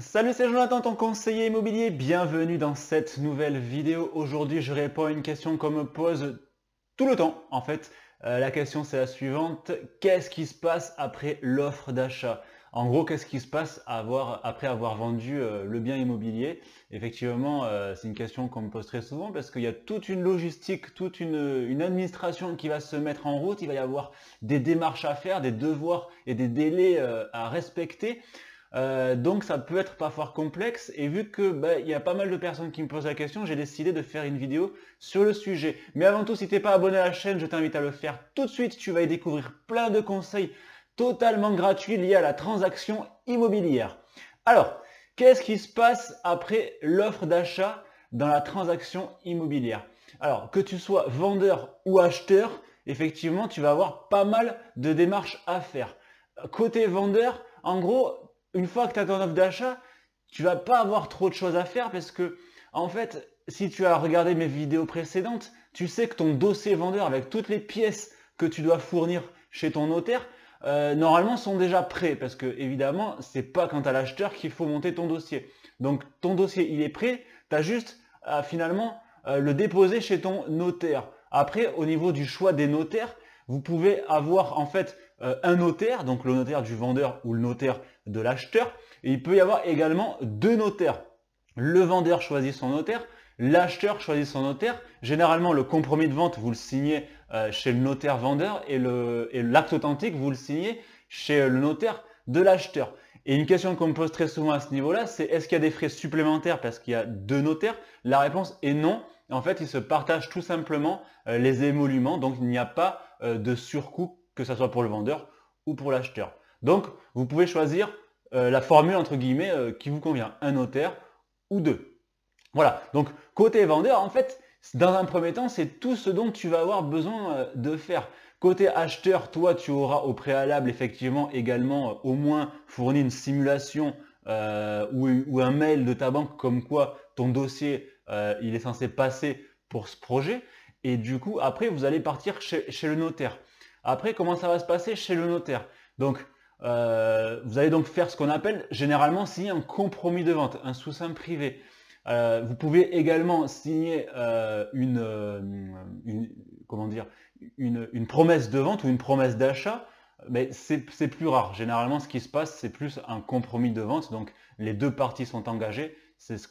Salut, c'est Jonathan, ton conseiller immobilier. Bienvenue dans cette nouvelle vidéo. Aujourd'hui, je réponds à une question qu'on me pose tout le temps, en fait. Euh, la question, c'est la suivante. Qu'est-ce qui se passe après l'offre d'achat En gros, qu'est-ce qui se passe après avoir vendu euh, le bien immobilier Effectivement, euh, c'est une question qu'on me pose très souvent parce qu'il y a toute une logistique, toute une administration qui va se mettre en route. Il va y avoir des démarches à faire, des devoirs et des délais à respecter. Euh, donc ça peut être parfois complexe et vu que bah, il y a pas mal de personnes qui me posent la question, j'ai décidé de faire une vidéo sur le sujet. Mais avant tout, si tu t'es pas abonné à la chaîne, je t'invite à le faire tout de suite. Tu vas y découvrir plein de conseils totalement gratuits liés à la transaction immobilière. Alors, qu'est-ce qui se passe après l'offre d'achat dans la transaction immobilière Alors, que tu sois vendeur ou acheteur, effectivement, tu vas avoir pas mal de démarches à faire. Côté vendeur, en gros, une fois que tu as ton offre d'achat, tu vas pas avoir trop de choses à faire parce que, en fait, si tu as regardé mes vidéos précédentes, tu sais que ton dossier vendeur avec toutes les pièces que tu dois fournir chez ton notaire, euh, normalement sont déjà prêts parce que évidemment c'est pas quand à l'acheteur qu'il faut monter ton dossier. Donc ton dossier il est prêt, tu as juste à finalement euh, le déposer chez ton notaire. Après au niveau du choix des notaires, vous pouvez avoir en fait euh, un notaire, donc le notaire du vendeur ou le notaire de l'acheteur. il peut y avoir également deux notaires. Le vendeur choisit son notaire, l'acheteur choisit son notaire. Généralement, le compromis de vente, vous le signez euh, chez le notaire vendeur et l'acte authentique, vous le signez chez le notaire de l'acheteur. Et une question qu'on me pose très souvent à ce niveau-là, c'est est-ce qu'il y a des frais supplémentaires parce qu'il y a deux notaires La réponse est non. En fait, ils se partagent tout simplement euh, les émoluments, donc il n'y a pas de surcoût que ce soit pour le vendeur ou pour l'acheteur. Donc, vous pouvez choisir euh, la formule entre guillemets euh, qui vous convient, un notaire ou deux. Voilà, donc côté vendeur, en fait, dans un premier temps, c'est tout ce dont tu vas avoir besoin euh, de faire. Côté acheteur, toi, tu auras au préalable effectivement également au moins fourni une simulation ou, un mail de ta banque comme quoi ton dossier, il est censé passer pour ce projet. Et du coup, après, vous allez partir chez le notaire. Après, comment ça va se passer chez le notaire Donc, euh, vous allez donc faire ce qu'on appelle généralement signer un compromis de vente, un sous sim privé. Euh, vous pouvez également signer euh, une, comment dire, une, promesse de vente ou une promesse d'achat, mais c'est plus rare. Généralement, ce qui se passe, c'est plus un compromis de vente. Donc, les deux parties sont engagées. C'est ce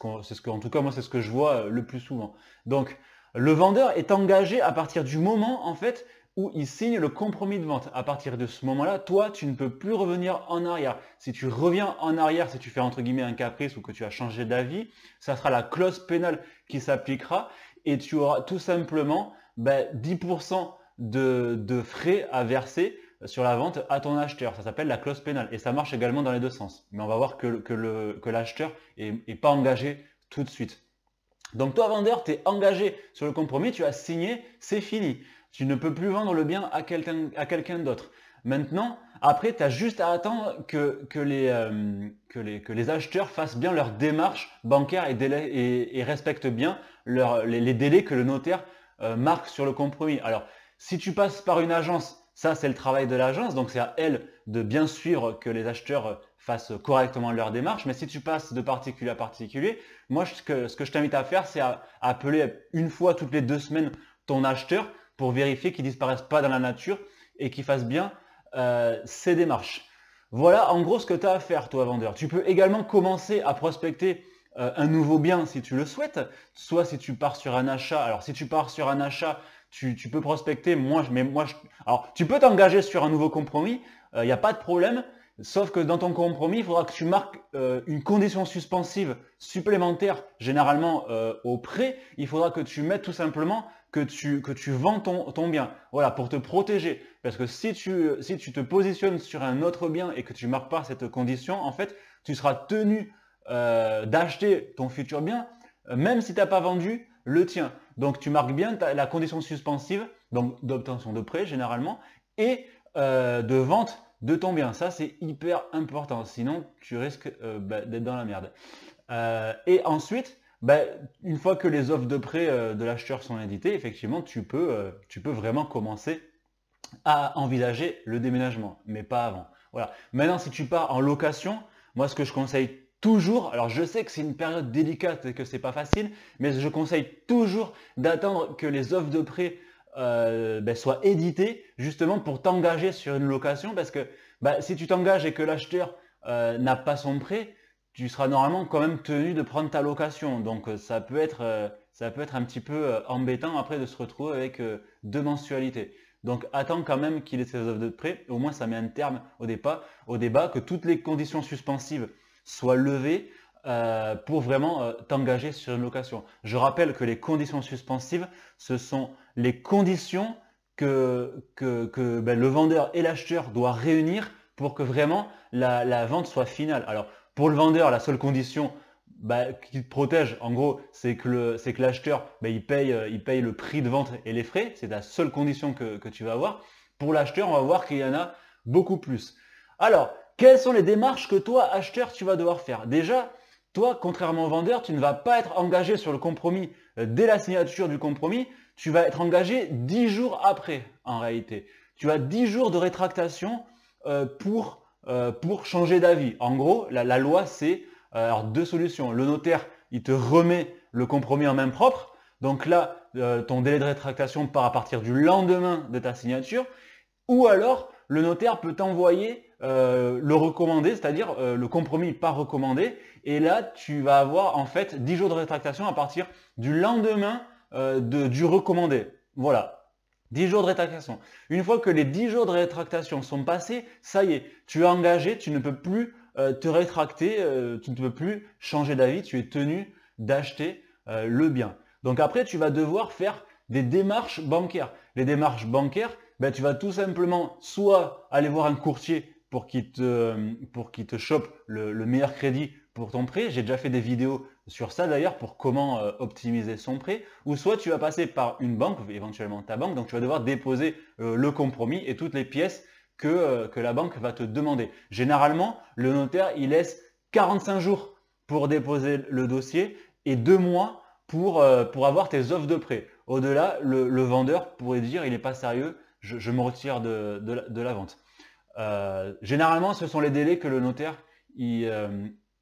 en tout cas, moi, c'est ce que je vois le plus souvent. Donc, le vendeur est engagé à partir du moment, en fait, où il signe le compromis de vente. À partir de ce moment-là, toi, tu ne peux plus revenir en arrière. Si tu reviens en arrière, si tu fais entre guillemets un caprice ou que tu as changé d'avis, ça sera la clause pénale qui s'appliquera et tu auras tout simplement 10% ben, de, frais à verser sur la vente à ton acheteur. Ça s'appelle la clause pénale et ça marche également dans les deux sens. Mais on va voir que, l'acheteur n'est est pas engagé tout de suite. Donc toi vendeur, tu es engagé sur le compromis, tu as signé, c'est fini. Tu ne peux plus vendre le bien à quelqu'un d'autre. Maintenant, après, tu as juste à attendre que, euh, que, les, acheteurs fassent bien leur démarche bancaire et, et, respectent bien les, délais que le notaire euh, marque sur le compromis. Alors, si tu passes par une agence, ça c'est le travail de l'agence, donc c'est à elle de bien suivre que les acheteurs euh, fassent correctement leur démarche. Mais si tu passes de particulier à particulier, moi ce que, je t'invite à faire, c'est à appeler une fois toutes les deux semaines ton acheteur pour vérifier qu'ils ne disparaissent pas dans la nature et qu'ils fassent bien euh, ces démarches. Voilà en gros ce que tu as à faire toi vendeur. Tu peux également commencer à prospecter euh, un nouveau bien si tu le souhaites, soit si tu pars sur un achat. Alors si tu pars sur un achat, tu, peux prospecter, moi, mais moi, je... alors tu peux t'engager sur un nouveau compromis, il euh, n'y a pas de problème, sauf que dans ton compromis, il faudra que tu marques une condition suspensive supplémentaire, généralement au prêt, il faudra que tu mettes tout simplement que tu, vends ton, bien. Voilà, pour te protéger. Parce que si tu, te positionnes sur un autre bien et que tu ne marques pas cette condition, en fait, tu seras tenu euh, d'acheter ton futur bien, euh, même si tu n'as pas vendu le tien. Donc tu marques bien la condition suspensive, donc d'obtention de prêt généralement, et euh, de vente de ton bien. Ça, c'est hyper important. Sinon, tu risques bah, d'être dans la merde. et ensuite, ben, une fois que les offres de prêt euh, de l'acheteur sont éditées, effectivement, euh, tu peux, vraiment commencer à envisager le déménagement, mais pas avant. Maintenant, si tu pars en location, moi, ce que je conseille toujours, alors je sais que c'est une période délicate et que ce n'est pas facile, mais je conseille toujours d'attendre que les offres de prêt euh, ben, soient éditées, justement pour t'engager sur une location, parce que ben, si tu t'engages et que l'acheteur n'a pas son prêt, tu seras normalement quand même tenu de prendre ta location. Donc euh, ça peut être, euh, ça peut être un petit peu euh, embêtant après de se retrouver avec deux mensualités. Donc attends quand même qu'il ait ses offres de prêt. Au moins ça met un terme au débat, au débat que toutes les conditions suspensives soient levées pour vraiment t'engager sur une location. Je rappelle que les conditions suspensives, ce sont les conditions que, ben, le vendeur et l'acheteur doivent réunir pour que vraiment la, la vente soit finale. Alors pour le vendeur, la seule condition bah, qui te protège, en gros, c'est que l'acheteur, bah, il, paye, euh, il le prix de vente et les frais. C'est la seule condition que, que tu vas avoir. Pour l'acheteur, on va voir qu'il y en a beaucoup plus. Alors, quelles sont les démarches que toi, acheteur, tu vas devoir faire Déjà, toi, contrairement au vendeur, tu ne vas pas être engagé sur le compromis euh, dès la signature du compromis, tu vas être engagé 10 jours après, en réalité. Tu as 10 jours de rétractation euh, pour euh, pour changer d'avis. En gros, la, loi, c'est euh, deux solutions. Le notaire, il te remet le compromis en main propre. Donc là, euh, ton délai de rétractation part à partir du lendemain de ta signature. Ou alors, le notaire peut t'envoyer euh, le recommandé, c'est-à-dire le compromis pas recommandé. Et là, tu vas avoir en fait 10 jours de rétractation à partir du lendemain du recommandé. Voilà, 10 jours de rétractation. Une fois que les 10 jours de rétractation sont passés, ça y est, tu es engagé, tu ne peux plus euh, te rétracter, euh, tu ne peux plus changer d'avis, tu es tenu d'acheter euh, le bien. Donc après, tu vas devoir faire des démarches bancaires. Les démarches bancaires, ben, tu vas tout simplement soit aller voir un courtier pour qu'il te, chope le, le meilleur crédit pour ton prêt. J'ai déjà fait des vidéos sur ça d'ailleurs pour comment euh, optimiser son prêt, ou soit tu vas passer par une banque, éventuellement ta banque, donc tu vas devoir déposer euh, le compromis et toutes les pièces que, euh, que la banque va te demander. Généralement, le notaire, il laisse 45 jours pour déposer le dossier et deux mois pour, pour avoir tes offres de prêt. Au-delà, le, le, vendeur pourrait dire il n'est pas sérieux, je, je, me retire de, de, la, vente. généralement, ce sont les délais que le notaire il,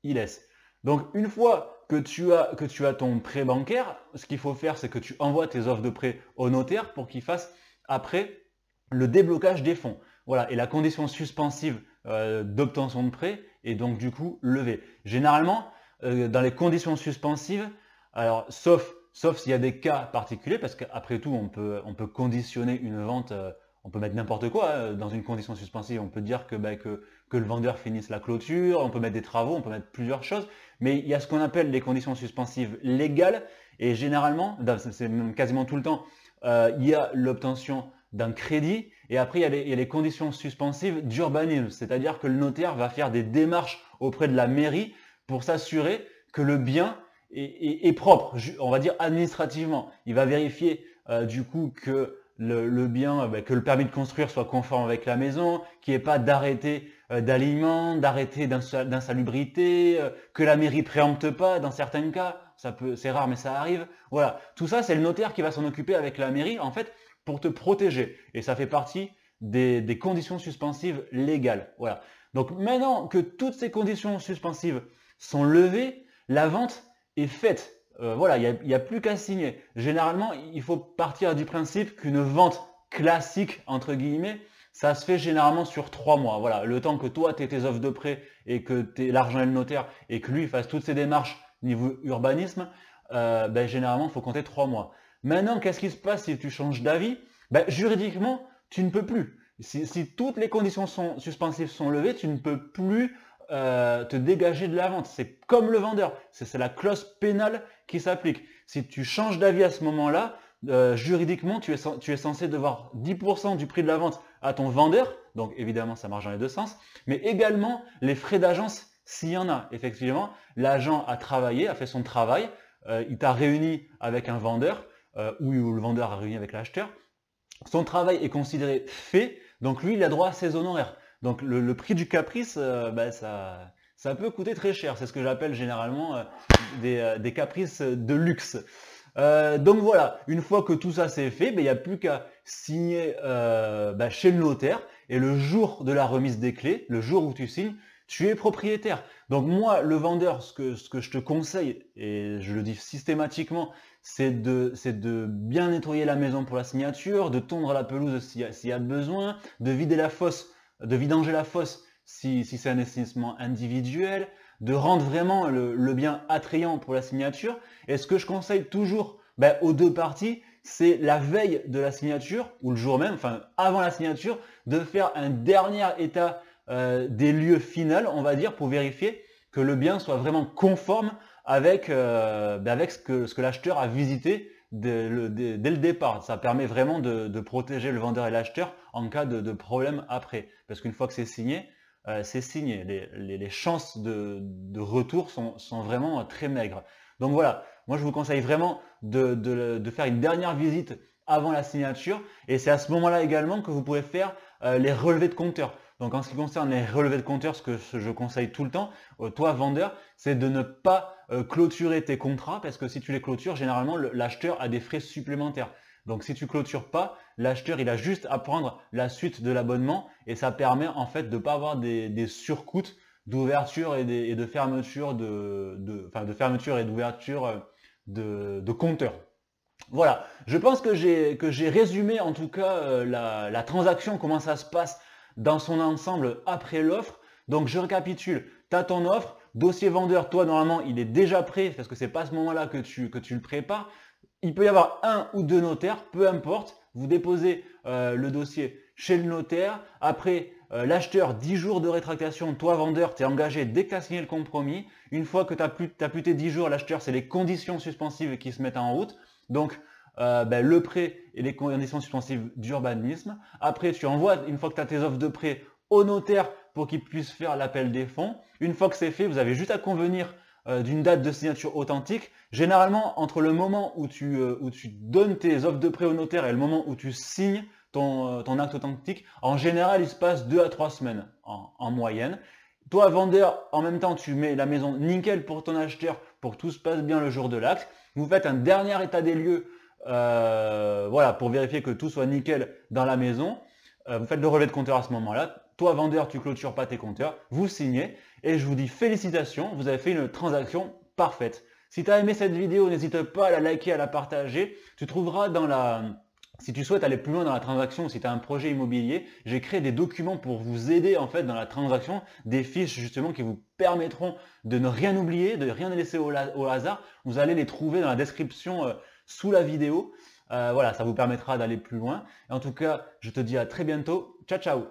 il laisse. Donc une fois que tu as, ton prêt bancaire, ce qu'il faut faire, c'est que tu envoies tes offres de prêt au notaire pour qu'il fasse après le déblocage des fonds. Voilà, et la condition suspensive euh, d'obtention de prêt est donc du coup levée. Généralement, euh, dans les conditions suspensives, alors sauf s'il y a des cas particuliers, parce qu'après tout, on peut, on peut conditionner une vente euh, on peut mettre n'importe quoi hein. dans une condition suspensive. On peut dire bah, que, le vendeur finisse la clôture, on peut mettre des travaux, on peut mettre plusieurs choses. Mais il y a ce qu'on appelle les conditions suspensives légales. Et généralement, c'est quasiment tout le temps, euh, il y a l'obtention d'un crédit. Et après, il y a les, conditions suspensives d'urbanisme. C'est-à-dire que le notaire va faire des démarches auprès de la mairie pour s'assurer que le bien est, propre, on va dire administrativement. Il va vérifier euh, du coup que le, bien, euh, bah, que le permis de construire soit conforme avec la maison, qu'il n'y ait pas d'arrêté euh, d'alignement, d'arrêté d'insalubrité, euh, que la mairie préempte pas dans certains cas. Ça peut, c'est rare, mais ça arrive. Voilà. Tout ça, c'est le notaire qui va s'en occuper avec la mairie, en fait, pour te protéger. Et ça fait partie des, des conditions suspensives légales. Voilà. Donc maintenant que toutes ces conditions suspensives sont levées, la vente est faite. Euh, voilà, il n'y a, plus qu'à signer. Généralement, il faut partir du principe qu'une vente classique, entre guillemets, ça se fait généralement sur trois mois. Voilà, le temps que toi, tu aies tes offres de prêt et que l'argent et le notaire et que lui fasse toutes ses démarches niveau urbanisme, euh, ben, généralement, il faut compter trois mois. Maintenant, qu'est-ce qui se passe si tu changes d'avis ben, Juridiquement, tu ne peux plus. Si, toutes les conditions suspensives sont levées, tu ne peux plus euh, te dégager de la vente. C'est comme le vendeur. C'est la clause pénale qui s'applique. Si tu changes d'avis à ce moment-là, euh, juridiquement, tu es, censé devoir 10% du prix de la vente à ton vendeur. Donc évidemment, ça marche dans les deux sens. Mais également les frais d'agence, s'il y en a. Effectivement, l'agent a travaillé, a fait son travail. Euh, il t'a réuni avec un vendeur ou le vendeur a réuni avec l'acheteur. Son travail est considéré fait. Donc lui, il a droit à ses honoraires. Donc le, prix du caprice, euh, bah, ça, peut coûter très cher. C'est ce que j'appelle généralement euh, euh, des, caprices de luxe. donc voilà, une fois que tout ça c'est fait, bah, il n'y a plus qu'à signer bah, chez le notaire. Et le jour de la remise des clés, le jour où tu signes, tu es propriétaire. Donc moi, le vendeur, ce que, je te conseille, et je le dis systématiquement, c'est de, de, bien nettoyer la maison pour la signature, de tondre la pelouse s'il y, a besoin, de vider la fosse de vidanger la fosse si, c'est un investissement individuel, de rendre vraiment le, bien attrayant pour la signature. Et ce que je conseille toujours ben, aux deux parties, c'est la veille de la signature, ou le jour même, enfin avant la signature, de faire un dernier état euh, des lieux final, on va dire, pour vérifier que le bien soit vraiment conforme avec, euh, ben, avec ce que l'acheteur a visité dès le, départ. Ça permet vraiment de, protéger le vendeur et l'acheteur en cas de, problème après. Parce qu'une fois que c'est signé, euh, c'est signé. Les, chances de, retour sont, vraiment très maigres. Donc voilà, moi je vous conseille vraiment de, faire une dernière visite avant la signature. Et c'est à ce moment-là également que vous pouvez faire euh, les relevés de compteurs. Donc en ce qui concerne les relevés de compteurs, ce que je conseille tout le temps, euh, toi vendeur, c'est de ne pas euh, clôturer tes contrats parce que si tu les clôtures, généralement l'acheteur a des frais supplémentaires. Donc si tu clôtures pas, l'acheteur il a juste à prendre la suite de l'abonnement et ça permet en fait de ne pas avoir des, surcoûts d'ouverture et, de fermeture de, et d'ouverture euh, de, compteurs. Voilà, je pense que j'ai résumé en tout cas la transaction, comment ça se passe dans son ensemble après l'offre. Donc je récapitule, tu as ton offre, dossier vendeur, toi normalement il est déjà prêt parce que c'est pas à ce moment-là que tu, le prépares. Il peut y avoir un ou deux notaires, peu importe, vous déposez euh, le dossier chez le notaire. Après, euh, l'acheteur, 10 jours de rétractation, toi vendeur, tu es engagé dès que tu as signé le compromis. Une fois que tu as, plus, 10 jours, l'acheteur, c'est les conditions suspensives qui se mettent en route. Donc, euh, ben, le prêt et les conditions suspensives d'urbanisme. Après, tu envoies, une fois que tu as tes offres de prêt, au notaire pour qu'il puisse faire l'appel des fonds. Une fois que c'est fait, vous avez juste à convenir euh, d'une date de signature authentique. Généralement, entre le moment où tu, euh, où tu donnes tes offres de prêt au notaire et le moment où tu signes ton, acte authentique, en général, il se passe deux à trois semaines en, en moyenne. Toi, vendeur, en même temps, tu mets la maison nickel pour ton acheteur pour que tout se passe bien le jour de l'acte. Vous faites un dernier état des lieux euh, voilà, pour vérifier que tout soit nickel dans la maison. Euh, vous faites le relevé de compteur à ce moment-là. Toi, vendeur, tu clôtures pas tes compteurs. Vous signez. Et je vous dis félicitations, vous avez fait une transaction parfaite. Si tu as aimé cette vidéo, n'hésite pas à la liker, à la partager. Tu trouveras dans la... Si tu souhaites aller plus loin dans la transaction, si tu as un projet immobilier, j'ai créé des documents pour vous aider en fait dans la transaction, des fiches justement qui vous permettront de ne rien oublier, de rien laisser au, hasard. Vous allez les trouver dans la description euh, sous la vidéo. Euh, voilà, ça vous permettra d'aller plus loin. Et en tout cas, je te dis à très bientôt. Ciao, ciao